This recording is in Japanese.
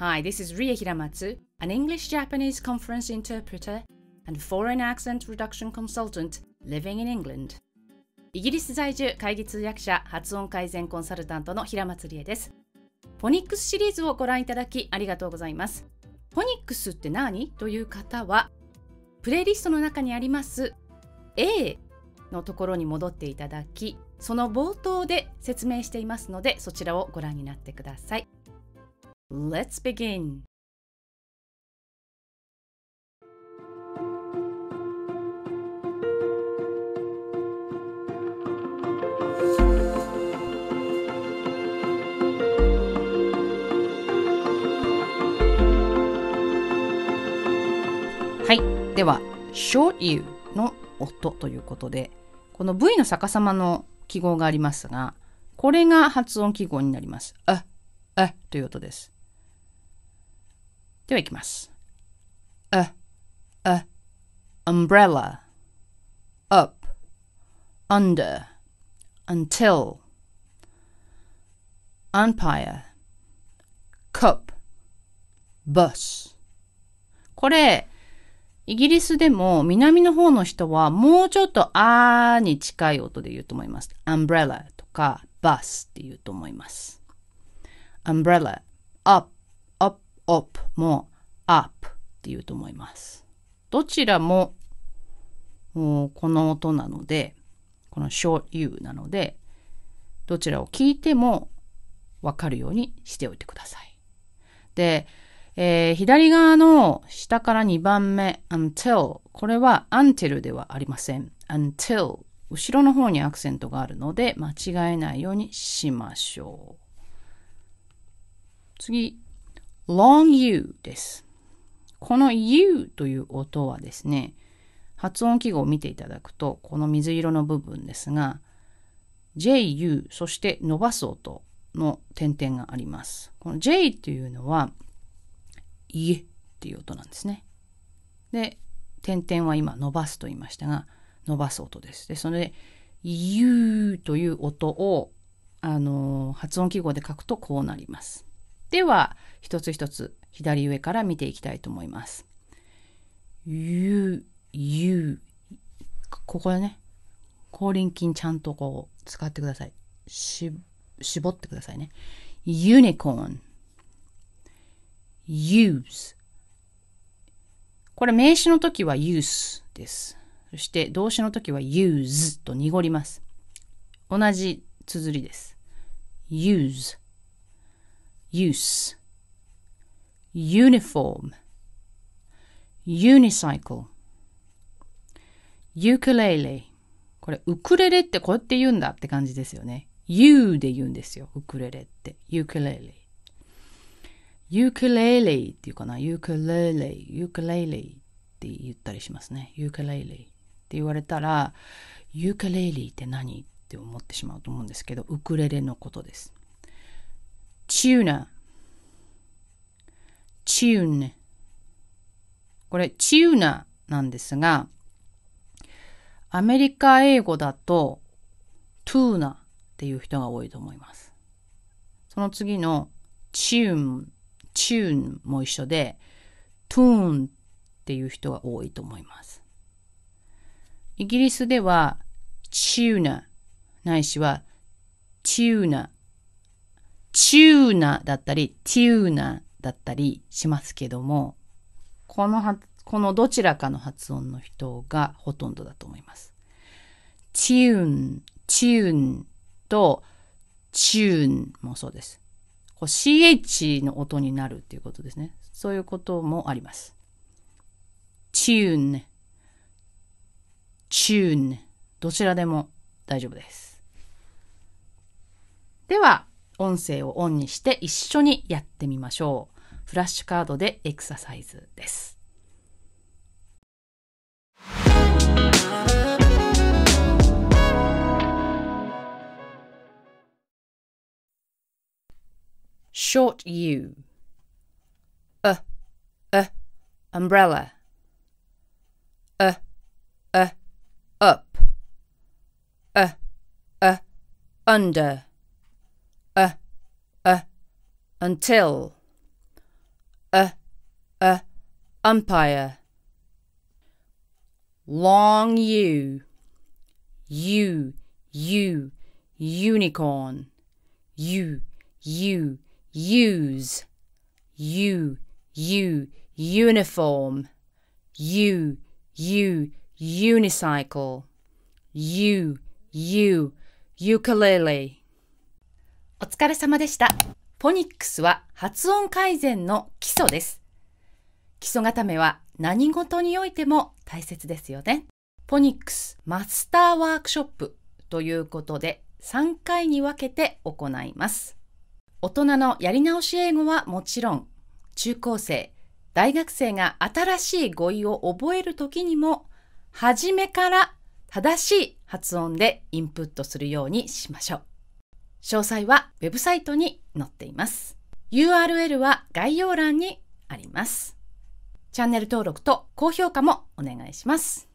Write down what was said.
Hi, this is Rie Hiramatsu, an English Japanese conference interpreter and foreign accent reduction consultant living in England. イギリス在住会議通訳者発音改善コンサルタントの平松理恵です。フォニックスシリーズをご覧いただきありがとうございます。フォニックスって何という方は、プレイリストの中にあります A のところに戻っていただき、その冒頭で説明していますので、そちらをご覧になってください。Let's begin! はい。では、short u の音ということで、この V の逆さまの記号がありますが、これが発音記号になります。あ、あという音です。では、いきます。a, a, umbrella, up, under, until, umpire, cup, bus これ、イギリスでも南の方の人はもうちょっとあーに近い音で言うと思います。umbrella とか bus って言うと思います。umbrella, up, up, up も up って言うと思います。どちらもこの音なので、この short u なので、どちらを聞いてもわかるようにしておいてください。で、えー、左側の下から2番目 until これは until ではありません。until 後ろの方にアクセントがあるので間違えないようにしましょう。次、long u です。この U という音はですね、発音記号を見ていただくと、この水色の部分ですが、JU、そして伸ばす音の点々があります。この J っていうのは、家っていう音なんですね。で、点々は今伸ばすと言いましたが、伸ばす音です。で、それで、U という音を、あの発音記号で書くとこうなります。では、一つ一つ左上から見ていきたいと思います。ゆ、ゆ、ここだね。口輪筋ちゃんとこう使ってください。し、絞ってくださいね。ユニコーン。r n use. これ名詞の時は use です。そして動詞の時は use と濁ります。同じ綴りです。use use, uniform, unicycle, u k u l l e これ、ウクレレってこうやって言うんだって感じですよね。U で言うんですよ、ウクレレって。ウクレレ。ユクレレっていうかな、ユクレレ、ユクレレって言ったりしますね。ユクレレって言われたら、ユクレレって何って思ってしまうと思うんですけど、ウクレレのことです。t u n ナ。チ tune これ t u n ナなんですが、アメリカ英語だと t u n ナ。っていう人が多いと思います。その次の tune, tune も一緒で tune っていう人が多いと思います。イギリスでは t u n ナ。ないしは t u n ナ。チューナだったり、チューナだったりしますけども、この発、このどちらかの発音の人がほとんどだと思います。チューン、チューンとチューンもそうです。こう CH の音になるっていうことですね。そういうこともあります。チューン、チューン、どちらでも大丈夫です。では、音声をオンにして一緒にやってみましょう。フラッシュカードでエクササイズです。short U. A, uh, uh, umbrella. A, uh, up. U a, under. until a a umpire long you you you unicorn you you use you you uniform you you unicycle you you ukulele お疲れ様でした。ポニックスは発音改善の基礎です。基礎固めは何事においても大切ですよね。ポニックスマスターワークショップということで3回に分けて行います。大人のやり直し英語はもちろん、中高生、大学生が新しい語彙を覚える時にも、初めから正しい発音でインプットするようにしましょう。詳細はウェブサイトに載っています。URL は概要欄にあります。チャンネル登録と高評価もお願いします。